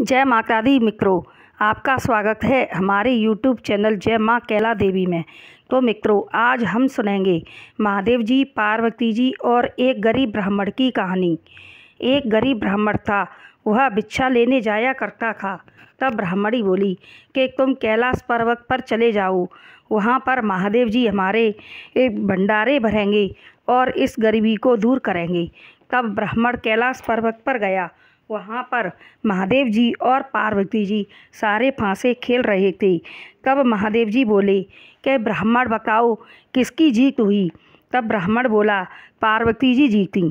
जय दी मित्रों आपका स्वागत है हमारे YouTube चैनल जय माँ कैला देवी में तो मित्रों आज हम सुनेंगे महादेव जी पार्वती जी और एक गरीब ब्राह्मण की कहानी एक गरीब ब्राह्मण था वह भिक्षा लेने जाया करता था तब ब्राह्मणी बोली कि तुम कैलाश पर्वत पर चले जाओ वहाँ पर महादेव जी हमारे एक भंडारे भरेंगे और इस गरीबी को दूर करेंगे तब ब्राह्मण कैलाश पर्वत पर गया वहाँ पर महादेव जी और पार्वती जी सारे फांसे खेल रहे थे तब महादेव जी बोले कि ब्राह्मण बताओ किसकी जीत हुई तब ब्राह्मण बोला पार्वती जी जीती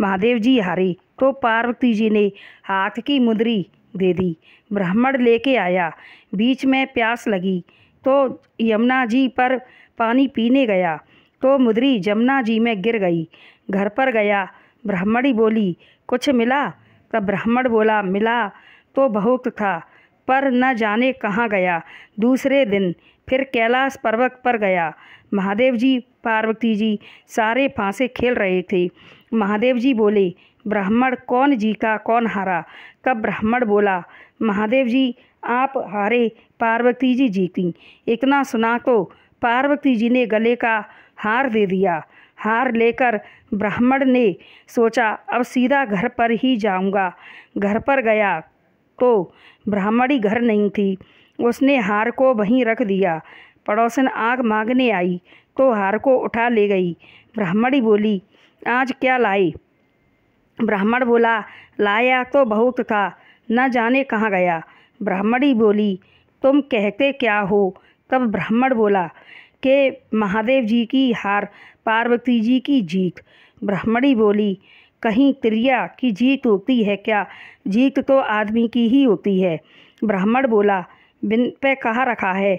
महादेव जी हारे तो पार्वती जी ने हाथ की मुद्री दे दी ब्राह्मण लेके आया बीच में प्यास लगी तो यमुना जी पर पानी पीने गया तो मुद्री जमुना जी में गिर गई घर पर गया ब्राह्मणी बोली कुछ मिला तब ब्राह्मण बोला मिला तो बहुत था पर न जाने कहाँ गया दूसरे दिन फिर कैलाश पर्वत पर गया महादेव जी पार्वती जी सारे फांसे खेल रहे थे महादेव जी बोले ब्राह्मण कौन जीता कौन हारा तब ब्राह्मण बोला महादेव जी आप हारे पार्वती जी जीती इतना सुना तो पार्वती जी ने गले का हार दे दिया हार लेकर ब्राह्मण ने सोचा अब सीधा घर पर ही जाऊंगा घर पर गया तो ब्राह्मणी घर नहीं थी उसने हार को वहीं रख दिया पड़ोसन आग मांगने आई तो हार को उठा ले गई ब्राह्मणी बोली आज क्या लाए ब्राह्मण बोला लाया तो बहुत था न जाने कहाँ गया ब्राह्मणी बोली तुम कहते क्या हो तब ब्राह्मण बोला के महादेव जी की हार पार्वती जी की जीत ब्राह्मणी बोली कहीं त्रिया की जीत होती है क्या जीत तो आदमी की ही होती है ब्राह्मण बोला बिन पे कहा रखा है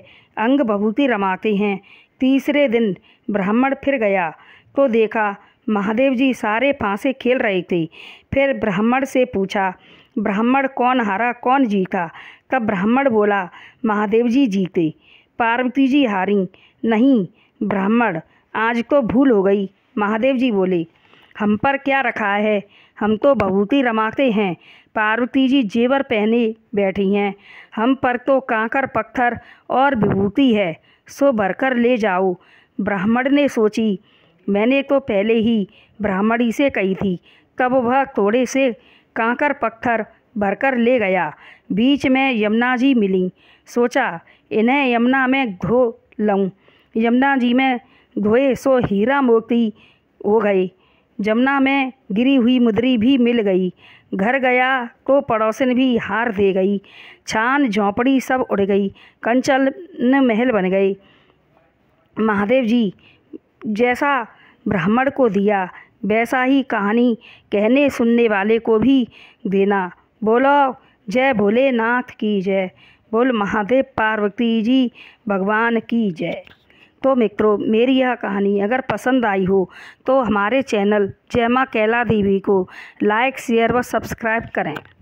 अंग बहुति रमाते हैं तीसरे दिन ब्राह्मण फिर गया तो देखा महादेव जी सारे फांसे खेल रहे थे फिर ब्राह्मण से पूछा ब्राह्मण कौन हारा कौन जीता तब ब्राह्मण बोला महादेव जी जीते पार्वती जी हारी नहीं ब्राह्मण आज तो भूल हो गई महादेव जी बोले हम पर क्या रखा है हम तो बहूती रमाते हैं पार्वती जी जेवर पहने बैठी हैं हम पर तो कांकर पत्थर और विभूति है सो भरकर ले जाओ ब्राह्मण ने सोची मैंने तो पहले ही ब्राह्मणी से कही थी तब वह थोड़े से कांकर पत्थर भरकर ले गया बीच में यमुना जी मिली सोचा इन्हें यमुना में घो लूँ यमुना जी में धोए सो हीरा मोती हो गए जमुना में गिरी हुई मुदरी भी मिल गई घर गया तो पड़ोसन भी हार दे गई छान झोंपड़ी सब उड़ गई कंचल न महल बन गए महादेव जी जैसा ब्राह्मण को दिया वैसा ही कहानी कहने सुनने वाले को भी देना बोलो जय भोलेनाथ की जय बोल महादेव पार्वती जी भगवान की जय तो मित्रों मेरी यह कहानी अगर पसंद आई हो तो हमारे चैनल जय माँ कैला देवी को लाइक शेयर व सब्सक्राइब करें